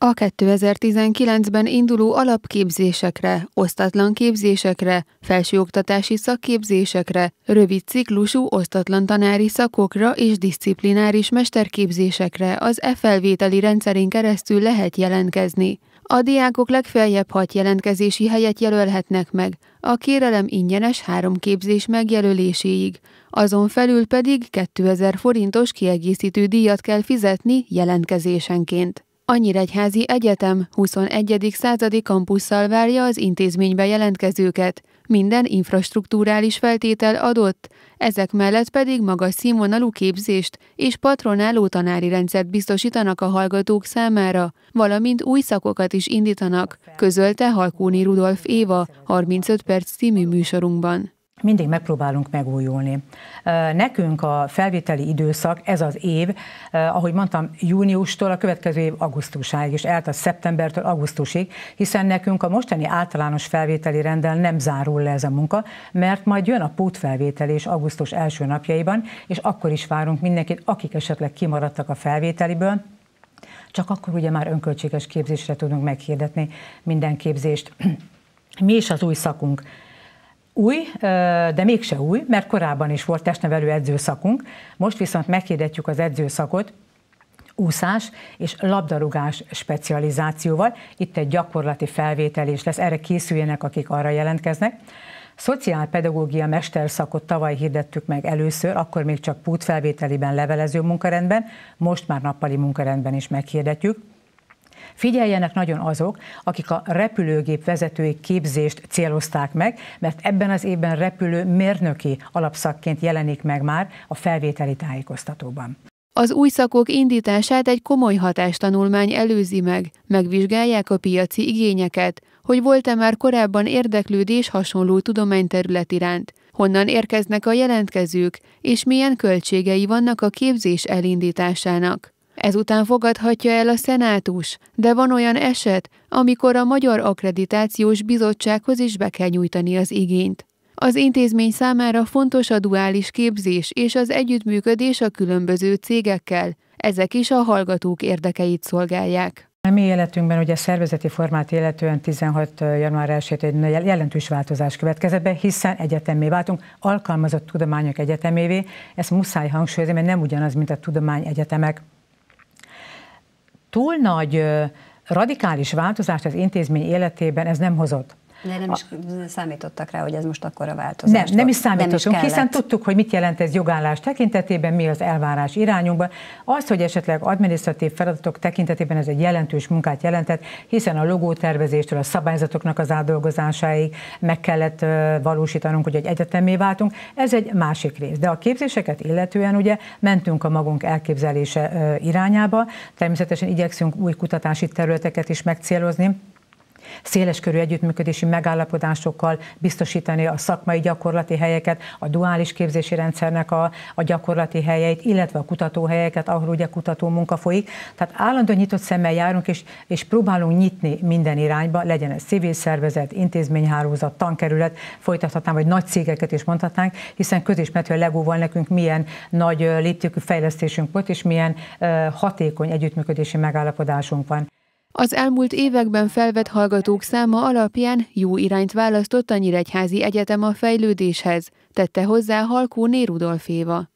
A 2019-ben induló alapképzésekre, osztatlan képzésekre, felsőoktatási szakképzésekre, rövid ciklusú osztatlan tanári szakokra és disziplináris mesterképzésekre az e felvételi rendszerén keresztül lehet jelentkezni. A diákok legfeljebb hat jelentkezési helyet jelölhetnek meg, a kérelem ingyenes három képzés megjelöléséig, azon felül pedig 2000 forintos kiegészítő díjat kell fizetni jelentkezésenként. A Nyíregyházi Egyetem 21. századi kampusszal várja az intézménybe jelentkezőket. Minden infrastruktúrális feltétel adott, ezek mellett pedig magas színvonalú képzést és patronáló tanári rendszert biztosítanak a hallgatók számára, valamint új szakokat is indítanak, közölte Halkóni Rudolf Éva 35 perc című műsorunkban mindig megpróbálunk megújulni. Nekünk a felvételi időszak, ez az év, ahogy mondtam, júniustól a következő év augusztusáig, és eltart szeptembertől augusztusig, hiszen nekünk a mostani általános felvételi rendel nem zárul le ez a munka, mert majd jön a pótfelvétel és augusztus első napjaiban, és akkor is várunk mindenkit, akik esetleg kimaradtak a felvételiből, csak akkor ugye már önköltséges képzésre tudunk meghirdetni minden képzést. Mi is az új szakunk? Új, de mégse új, mert korábban is volt testnevelő edzőszakunk, most viszont meghirdetjük az edzőszakot úszás és labdarúgás specializációval. Itt egy gyakorlati felvétel is lesz, erre készüljenek, akik arra jelentkeznek. Szociálpedagógia mesterszakot tavaly hirdettük meg először, akkor még csak pútfelvételiben, levelező munkarendben, most már nappali munkarendben is meghirdetjük. Figyeljenek nagyon azok, akik a repülőgép vezetői képzést célozták meg, mert ebben az évben repülő mérnöki alapszakként jelenik meg már a felvételi tájékoztatóban. Az új szakok indítását egy komoly hatástanulmány előzi meg. Megvizsgálják a piaci igényeket, hogy volt-e már korábban érdeklődés hasonló tudományterület iránt, honnan érkeznek a jelentkezők, és milyen költségei vannak a képzés elindításának. Ezután fogadhatja el a szenátus, de van olyan eset, amikor a Magyar Akkreditációs Bizottsághoz is be kell nyújtani az igényt. Az intézmény számára fontos a duális képzés és az együttműködés a különböző cégekkel, ezek is a hallgatók érdekeit szolgálják. A mi életünkben ugye szervezeti formát illetően 16. január 1 egy jelentős változás következett be, hiszen egyetemé váltunk, alkalmazott tudományok egyetemévé. Ezt muszáj hangsúlyozni, mert nem ugyanaz, mint a tudományegyetemek túl nagy radikális változást az intézmény életében ez nem hozott. De nem is a... számítottak rá, hogy ez most a változás. Nem, nem is számítottunk, nem is hiszen tudtuk, hogy mit jelent ez jogállás tekintetében, mi az elvárás irányunkban. Az, hogy esetleg adminisztratív feladatok tekintetében ez egy jelentős munkát jelentett, hiszen a logótervezéstől a szabályzatoknak az átdolgozásáig meg kellett valósítanunk, hogy egy egyetemé váltunk. Ez egy másik rész. De a képzéseket illetően ugye mentünk a magunk elképzelése irányába. Természetesen igyekszünk új kutatási területeket is megcélozni, széleskörű együttműködési megállapodásokkal biztosítani a szakmai gyakorlati helyeket, a duális képzési rendszernek a, a gyakorlati helyeit, illetve a kutatóhelyeket, ahol ugye kutató munka folyik. Tehát állandóan nyitott szemmel járunk, és, és próbálunk nyitni minden irányba, legyen ez civil szervezet, intézményhálózat, tankerület, folytathatnám, vagy nagy cégeket is mondhatnánk, hiszen közismert, hogy Legóval nekünk milyen nagy léptékű fejlesztésünk volt, és milyen uh, hatékony együttműködési megállapodásunk van. Az elmúlt években felvett hallgatók száma alapján jó irányt választott a Nyíregyházi Egyetem a fejlődéshez, tette hozzá Halkó Nérudolféva.